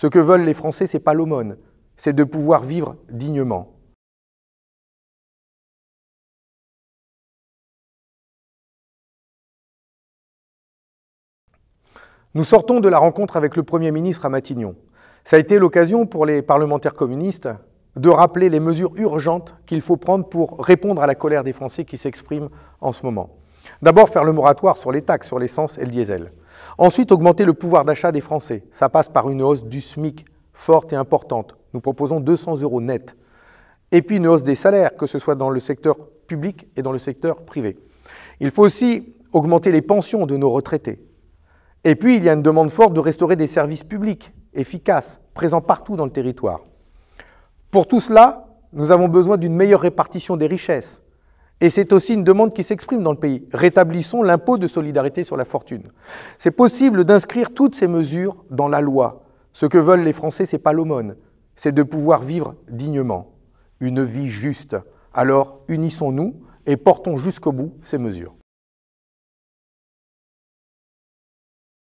Ce que veulent les Français, ce n'est pas l'aumône, c'est de pouvoir vivre dignement. Nous sortons de la rencontre avec le Premier ministre à Matignon. Ça a été l'occasion pour les parlementaires communistes de rappeler les mesures urgentes qu'il faut prendre pour répondre à la colère des Français qui s'expriment en ce moment. D'abord, faire le moratoire sur les taxes sur l'essence et le diesel. Ensuite, augmenter le pouvoir d'achat des Français. Ça passe par une hausse du SMIC forte et importante. Nous proposons 200 euros net. Et puis une hausse des salaires, que ce soit dans le secteur public et dans le secteur privé. Il faut aussi augmenter les pensions de nos retraités. Et puis, il y a une demande forte de restaurer des services publics efficaces, présents partout dans le territoire. Pour tout cela, nous avons besoin d'une meilleure répartition des richesses, et c'est aussi une demande qui s'exprime dans le pays. Rétablissons l'impôt de solidarité sur la fortune. C'est possible d'inscrire toutes ces mesures dans la loi. Ce que veulent les Français, c'est pas l'aumône, c'est de pouvoir vivre dignement, une vie juste. Alors unissons-nous et portons jusqu'au bout ces mesures.